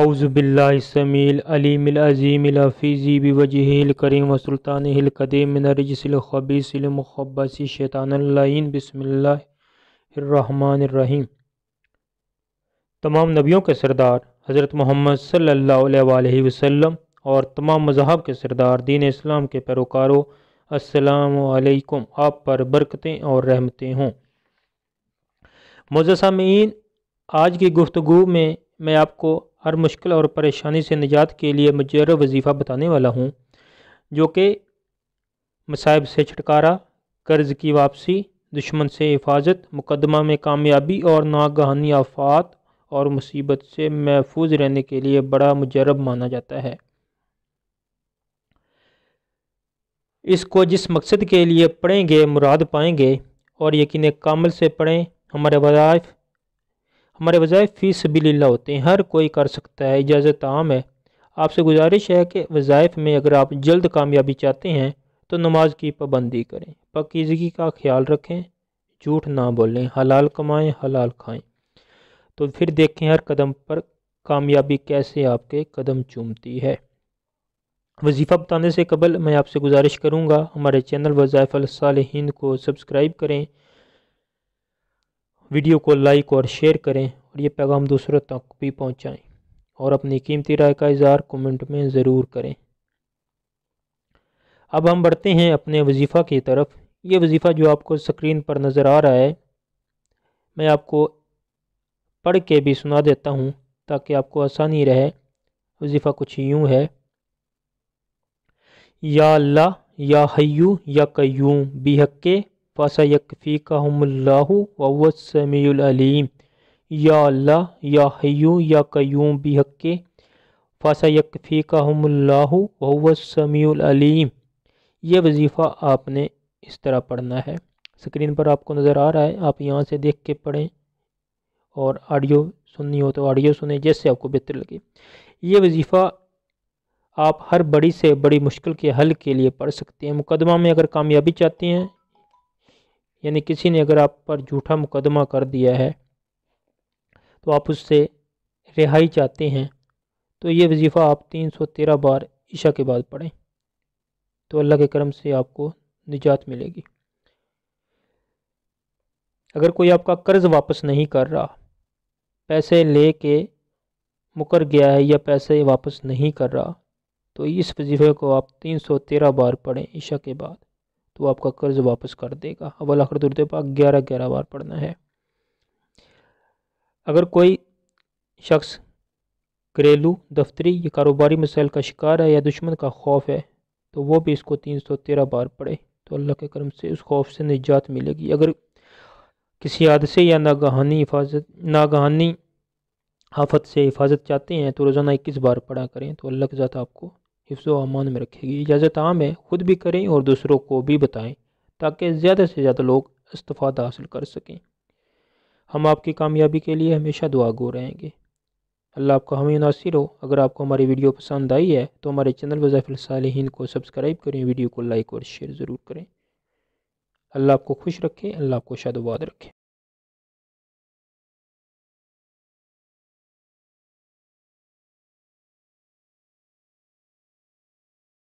अउज़बिल्लासमील अलीमिलज़ीमिलफ़ीज़ी वजहिल करीम वसुल्तान हिलकदीमरजसिलखबीसिलमखबसी शैतानल्लाइन बसमिल्लर तमाम नबियों के सरदार हज़रत मोहम्मद सल्ला वसम और तमाम मज़हब के सरदार दीन इस्लाम के पैरोकारों असलकम आप पर बरकतें और रहमतें हों मोज़ आज की गुफ्तु में मैं आपको हर मुश्किल और परेशानी से निजात के लिए मुजर वजीफ़ा बताने वाला हूँ जो कि मसाइब से छुटकारा कर्ज़ की वापसी दुश्मन से हिफाजत मुकदमा में कामयाबी और नागहानी आफात और मुसीबत से महफूज रहने के लिए बड़ा मुजरब माना जाता है इसको जिस मकसद के लिए पढ़ेंगे मुराद पाएंगे और यकीन कामल से पढ़ें हमारे वज़ाइफ़ हमारे वज़ायफ़ फ़ीस लीला होते हैं हर कोई कर सकता है इजाज़त आम है आपसे गुजारिश है कि वज़ाइफ में अगर आप जल्द कामयाबी चाहते हैं तो नमाज की पाबंदी करें पकीज़गी का ख्याल रखें झूठ ना बोलें हलाल कमाएं हलाल खाएं तो फिर देखें हर कदम पर कामयाबी कैसे आपके कदम चूमती है वजीफ़ा बताने से कबल मैं आपसे गुजारिश करूँगा हमारे चैनल वज़ायफ़ वज़ाइफ़ालसालहन को सब्सक्राइब करें वीडियो को लाइक और शेयर करें और ये पैगाम दूसरों तक भी पहुँचाएँ और अपनी कीमती राय का इजहार कमेंट में ज़रूर करें अब हम बढ़ते हैं अपने वजीफ़ा की तरफ ये वजीफ़ा जो आपको स्क्रीन पर नज़र आ रहा है मैं आपको पढ़ के भी सुना देता हूँ ताकि आपको आसानी रहे वजीफ़ा कुछ यूँ है या अल्लाह या हयू या कयूँ बिहक्के फ़सयकफ़ीकहमुल्लाहु वसमीम या अल्लाह या हयू या कयूम बिहक्के फ़सयकफ़ीकहमुल्लाहु वसमीम ये वजीफ़ा आपने इस तरह पढ़ना है स्क्रीन पर आपको नज़र आ रहा है आप यहाँ से देख के पढ़ें और ऑडियो सुननी हो तो ऑडियो सुने जैसे आपको बेहतर लगे ये वजीफ़ा आप हर बड़ी से बड़ी मुश्किल के हल के लिए पढ़ सकते हैं मुकदमा में अगर कामयाबी चाहते हैं यानी किसी ने अगर आप पर झूठा मुकदमा कर दिया है तो आप उससे रिहाई चाहते हैं तो ये वजीफ़ा आप तीन सौ तेरह बार ईशा के बाद पढ़ें तो अल्लाह के करम से आपको निजात मिलेगी अगर कोई आपका कर्ज़ वापस नहीं कर रहा पैसे ले के मुकर गया है या पैसे वापस नहीं कर रहा तो इस वजीफ़े को आप तीन सौ तेरह बार पढ़ें ईशा के बाद तो आपका कर्ज वापस कर देगा अवल आखिर दुरुद पाक ग्यारह ग्यारह बार पढ़ना है अगर कोई शख्स घरेलू दफ्तरी या कारोबारी मसाइल का शिकार है या दुश्मन का खौफ है तो वो भी इसको तीन सौ तेरह बार पढ़े तो अल्लाह के करम से उस खौफ से निजात मिलेगी अगर किसी हादसे या नागहानी हिफाजत नागहानी आफत से हिफाजत चाहते हैं तो रोज़ाना इक्कीस बार पढ़ा करें तो अल्लाह के ज़्यादा आपको हिफ्स अमान में रखेगी इजाज़त आम है ख़ुद भी करें और दूसरों को भी बताएं ताकि ज़्यादा से ज़्यादा लोग इस्तात हासिल कर सकें हम आपकी कामयाबी के लिए हमेशा दुआ गो रहेंगे अल्लाह आपका हमें नासिर हो अगर आपको हमारी वीडियो पसंद आई है तो हमारे चैनल वज़ाफ़िलसालहन को सब्सक्राइब करें वीडियो को लाइक और शेयर ज़रूर करें अल्लाह आपको खुश रखें अल्लाह आपको शादोबाद रखें